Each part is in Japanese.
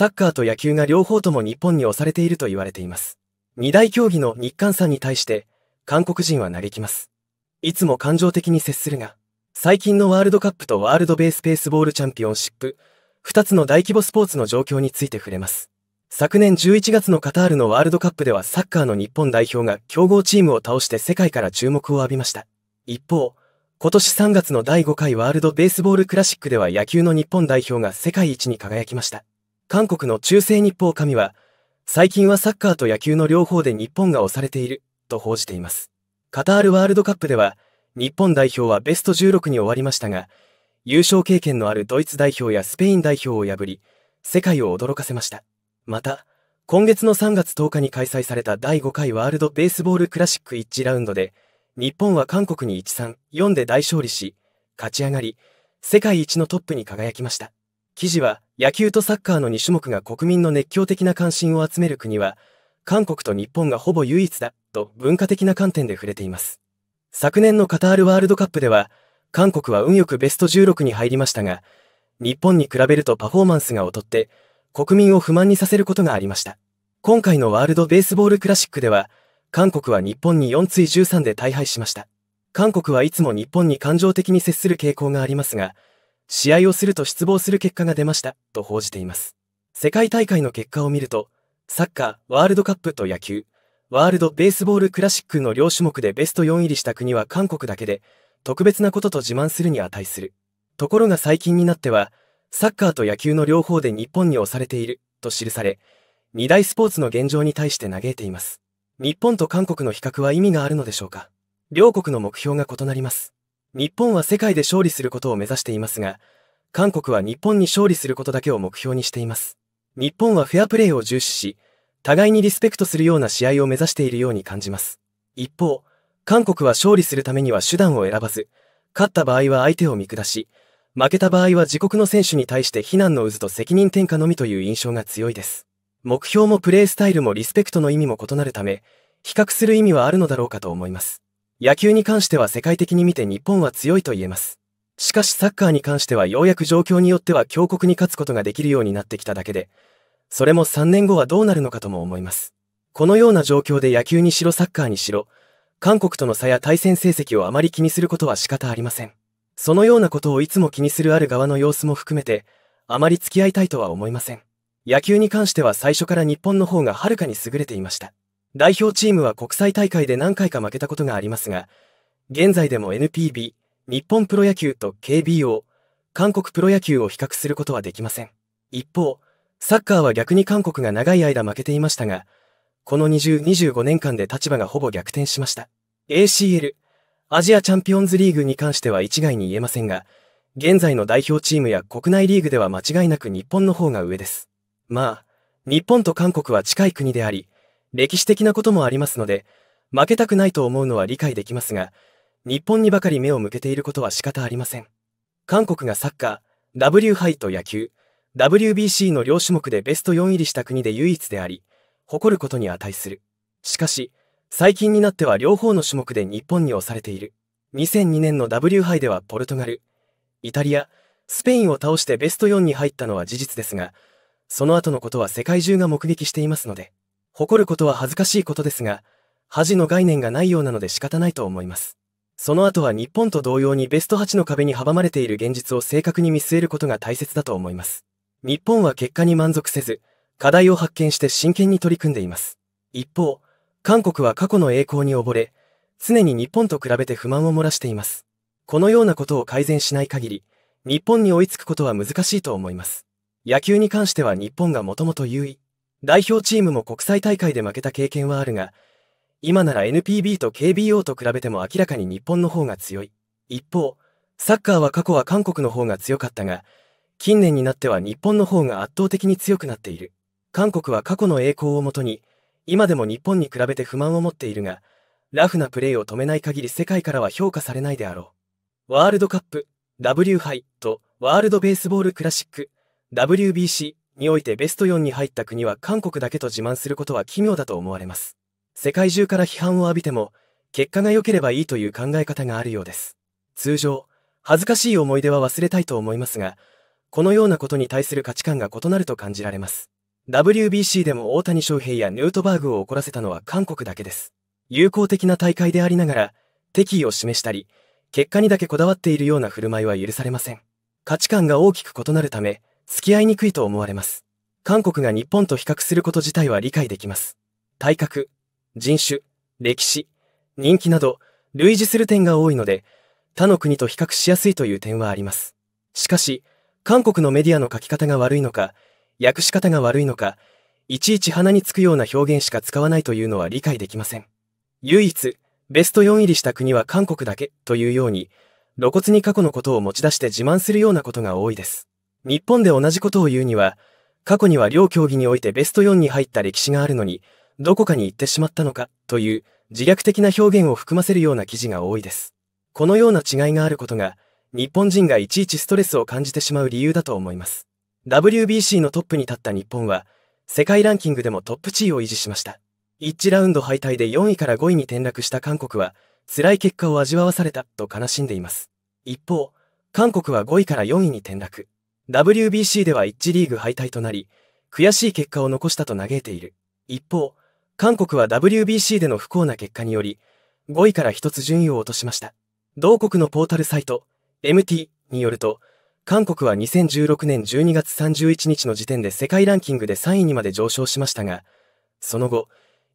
サッカーと野球が両方とも日本に押されていると言われています。二大競技の日韓さんに対して、韓国人は嘆きます。いつも感情的に接するが、最近のワールドカップとワールドベースベースボールチャンピオンシップ、二つの大規模スポーツの状況について触れます。昨年11月のカタールのワールドカップではサッカーの日本代表が強豪チームを倒して世界から注目を浴びました。一方、今年3月の第5回ワールドベースボールクラシックでは野球の日本代表が世界一に輝きました。韓国の中世日報紙は、最近はサッカーと野球の両方で日本が押されていると報じています。カタールワールドカップでは、日本代表はベスト16に終わりましたが、優勝経験のあるドイツ代表やスペイン代表を破り、世界を驚かせました。また、今月の3月10日に開催された第5回ワールドベースボールクラシック1次ラウンドで、日本は韓国に1-3、4で大勝利し、勝ち上がり、世界一のトップに輝きました。記事は、野球とサッカーの2種目が国民の熱狂的な関心を集める国は、韓国と日本がほぼ唯一だ、と文化的な観点で触れています。昨年のカタールワールドカップでは、韓国は運よくベスト16に入りましたが、日本に比べるとパフォーマンスが劣って、国民を不満にさせることがありました。今回のワールドベースボールクラシックでは、韓国は日本に4対13で大敗しました。韓国はいつも日本に感情的に接する傾向がありますが、試合をすると失望する結果が出ました、と報じています。世界大会の結果を見ると、サッカー、ワールドカップと野球、ワールドベースボールクラシックの両種目でベスト4入りした国は韓国だけで、特別なことと自慢するに値する。ところが最近になっては、サッカーと野球の両方で日本に押されている、と記され、二大スポーツの現状に対して嘆いています。日本と韓国の比較は意味があるのでしょうか両国の目標が異なります。日本は世界で勝利することを目指していますが、韓国は日本に勝利することだけを目標にしています。日本はフェアプレーを重視し、互いにリスペクトするような試合を目指しているように感じます。一方、韓国は勝利するためには手段を選ばず、勝った場合は相手を見下し、負けた場合は自国の選手に対して非難の渦と責任転嫁のみという印象が強いです。目標もプレースタイルもリスペクトの意味も異なるため、比較する意味はあるのだろうかと思います。野球に関しては世界的に見て日本は強いと言えます。しかしサッカーに関してはようやく状況によっては強国に勝つことができるようになってきただけで、それも3年後はどうなるのかとも思います。このような状況で野球にしろサッカーにしろ、韓国との差や対戦成績をあまり気にすることは仕方ありません。そのようなことをいつも気にするある側の様子も含めて、あまり付き合いたいとは思いません。野球に関しては最初から日本の方がはるかに優れていました。代表チームは国際大会で何回か負けたことがありますが、現在でも NPB、日本プロ野球と KBO、韓国プロ野球を比較することはできません。一方、サッカーは逆に韓国が長い間負けていましたが、この2025年間で立場がほぼ逆転しました。ACL、アジアチャンピオンズリーグに関しては一概に言えませんが、現在の代表チームや国内リーグでは間違いなく日本の方が上です。まあ、日本と韓国は近い国であり、歴史的なこともありますので、負けたくないと思うのは理解できますが、日本にばかり目を向けていることは仕方ありません。韓国がサッカー、W 杯と野球、WBC の両種目でベスト4入りした国で唯一であり、誇ることに値する。しかし、最近になっては両方の種目で日本に押されている。2002年の W 杯ではポルトガル、イタリア、スペインを倒してベスト4に入ったのは事実ですが、その後のことは世界中が目撃していますので。誇ることは恥ずかしいことですが、恥の概念がないようなので仕方ないと思います。その後は日本と同様にベスト8の壁に阻まれている現実を正確に見据えることが大切だと思います。日本は結果に満足せず、課題を発見して真剣に取り組んでいます。一方、韓国は過去の栄光に溺れ、常に日本と比べて不満を漏らしています。このようなことを改善しない限り、日本に追いつくことは難しいと思います。野球に関しては日本がもともと優位、代表チームも国際大会で負けた経験はあるが、今なら NPB と KBO と比べても明らかに日本の方が強い。一方、サッカーは過去は韓国の方が強かったが、近年になっては日本の方が圧倒的に強くなっている。韓国は過去の栄光をもとに、今でも日本に比べて不満を持っているが、ラフなプレーを止めない限り世界からは評価されないであろう。ワールドカップ、W 杯とワールドベースボールクラシック、WBC においてベスト4に入った国は韓国だけと自慢することは奇妙だと思われます。世界中から批判を浴びても、結果が良ければいいという考え方があるようです。通常、恥ずかしい思い出は忘れたいと思いますが、このようなことに対する価値観が異なると感じられます。WBC でも大谷翔平やヌートバーグを怒らせたのは韓国だけです。友好的な大会でありながら、敵意を示したり、結果にだけこだわっているような振る舞いは許されません。価値観が大きく異なるため、付き合いにくいと思われます。韓国が日本と比較すること自体は理解できます。体格、人種、歴史、人気など、類似する点が多いので、他の国と比較しやすいという点はあります。しかし、韓国のメディアの書き方が悪いのか、訳し方が悪いのか、いちいち鼻につくような表現しか使わないというのは理解できません。唯一、ベスト4入りした国は韓国だけというように、露骨に過去のことを持ち出して自慢するようなことが多いです。日本で同じことを言うには、過去には両競技においてベスト4に入った歴史があるのに、どこかに行ってしまったのか、という自虐的な表現を含ませるような記事が多いです。このような違いがあることが、日本人がいちいちストレスを感じてしまう理由だと思います。WBC のトップに立った日本は、世界ランキングでもトップ地位を維持しました。1ラウンド敗退で4位から5位に転落した韓国は、辛い結果を味わわされたと悲しんでいます。一方、韓国は5位から4位に転落。WBC では1次リーグ敗退となり、悔しい結果を残したと嘆いている。一方、韓国は WBC での不幸な結果により、5位から1つ順位を落としました。同国のポータルサイト、MT によると、韓国は2016年12月31日の時点で世界ランキングで3位にまで上昇しましたが、その後、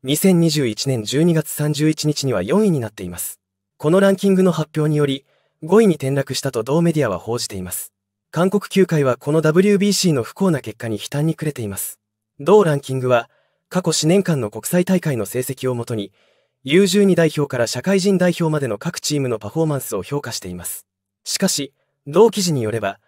2021年12月31日には4位になっています。このランキングの発表により、5位に転落したと同メディアは報じています。韓国球界はこの WBC の不幸な結果に悲嘆に暮れています。同ランキングは、過去4年間の国際大会の成績をもとに、U12 代表から社会人代表までの各チームのパフォーマンスを評価しています。しかし、同記事によれば、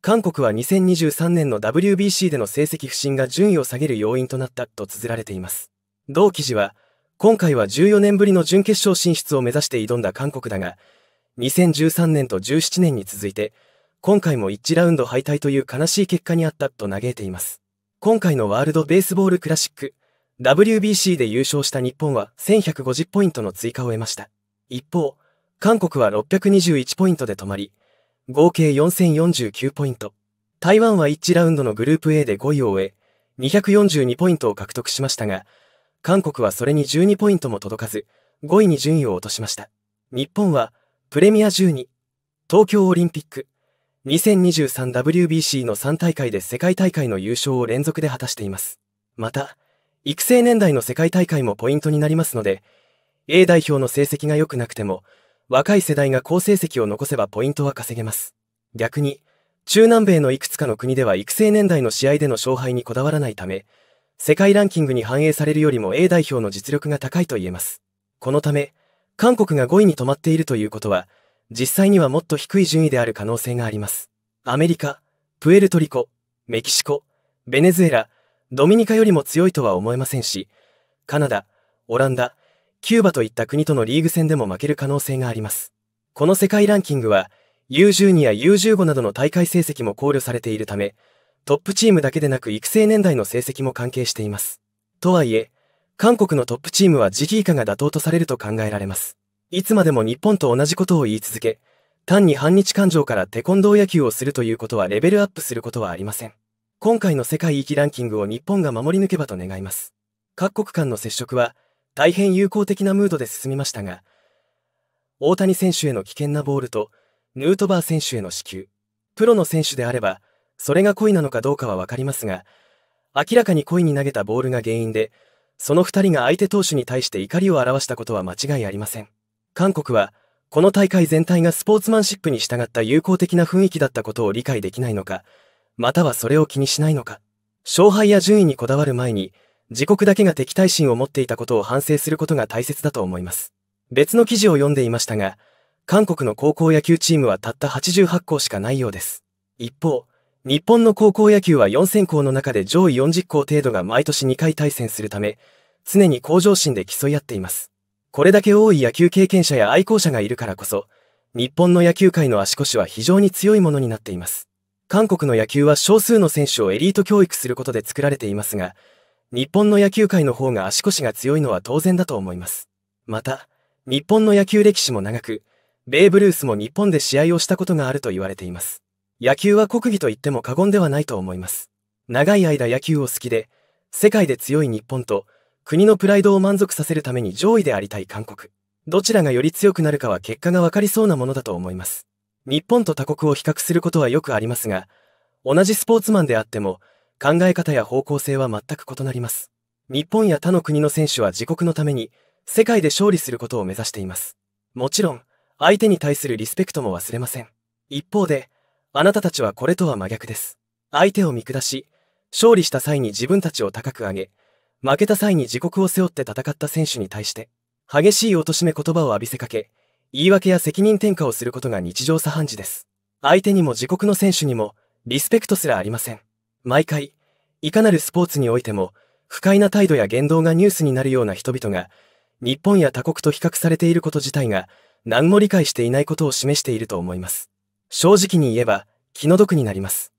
韓国は2023年の WBC での成績不振が順位を下げる要因となったと綴られています。同記事は、今回は14年ぶりの準決勝進出を目指して挑んだ韓国だが、2013年と17年に続いて、今回も1次ラウンド敗退という悲しい結果にあったと嘆いています。今回のワールドベースボールクラシック、WBC で優勝した日本は1150ポイントの追加を得ました。一方、韓国は621ポイントで止まり、合計4049ポイント。台湾は1次ラウンドのグループ A で5位を終え、242ポイントを獲得しましたが、韓国はそれに12ポイントも届かず、5位に順位を落としました。日本は、プレミア12、東京オリンピック、2023WBC の3大会で世界大会の優勝を連続で果たしています。また、育成年代の世界大会もポイントになりますので、A 代表の成績が良くなくても、若い世代が好成績を残せばポイントは稼げます。逆に、中南米のいくつかの国では育成年代の試合での勝敗にこだわらないため、世界ランキングに反映されるよりも A 代表の実力が高いと言えます。このため、韓国が5位に止まっているということは、実際にはもっと低い順位である可能性があります。アメリカ、プエルトリコ、メキシコ、ベネズエラ、ドミニカよりも強いとは思えませんし、カナダ、オランダ、キューバといった国とのリーグ戦でも負ける可能性があります。この世界ランキングは、U12 や U15 などの大会成績も考慮されているため、トップチームだけでなく育成年代の成績も関係しています。とはいえ、韓国のトップチームは時期以下が妥当とされると考えられます。いつまでも日本と同じことを言い続け、単に反日感情からテコンドー野球をするということはレベルアップすることはありません。今回の世界域ランキングを日本が守り抜けばと願います。各国間の接触は大変友好的なムードで進みましたが、大谷選手への危険なボールと、ヌートバー選手への支給、プロの選手であれば、それが故意なのかどうかはわかりますが、明らかに故意に投げたボールが原因で、その2人が相手投手に対して怒りを表したことは間違いありません。韓国は、この大会全体がスポーツマンシップに従った友好的な雰囲気だったことを理解できないのか、またはそれを気にしないのか。勝敗や順位にこだわる前に、自国だけが敵対心を持っていたことを反省することが大切だと思います。別の記事を読んでいましたが、韓国の高校野球チームはたった88校しかないようです。一方、日本の高校野球は4000校の中で上位40校程度が毎年2回対戦するため、常に向上心で競い合っています。これだけ多い野球経験者や愛好者がいるからこそ、日本の野球界の足腰は非常に強いものになっています。韓国の野球は少数の選手をエリート教育することで作られていますが、日本の野球界の方が足腰が強いのは当然だと思います。また、日本の野球歴史も長く、ベーブ・ルースも日本で試合をしたことがあると言われています。野球は国技と言っても過言ではないと思います。長い間野球を好きで、世界で強い日本と、国のプライドを満足させるために上位でありたい韓国。どちらがより強くなるかは結果がわかりそうなものだと思います。日本と他国を比較することはよくありますが、同じスポーツマンであっても、考え方や方向性は全く異なります。日本や他の国の選手は自国のために、世界で勝利することを目指しています。もちろん、相手に対するリスペクトも忘れません。一方で、あなたたちはこれとは真逆です。相手を見下し、勝利した際に自分たちを高く上げ、負けた際に自国を背負って戦った選手に対して、激しい貶め言葉を浴びせかけ、言い訳や責任転嫁をすることが日常茶飯事です。相手にも自国の選手にも、リスペクトすらありません。毎回、いかなるスポーツにおいても、不快な態度や言動がニュースになるような人々が、日本や他国と比較されていること自体が、何も理解していないことを示していると思います。正直に言えば、気の毒になります。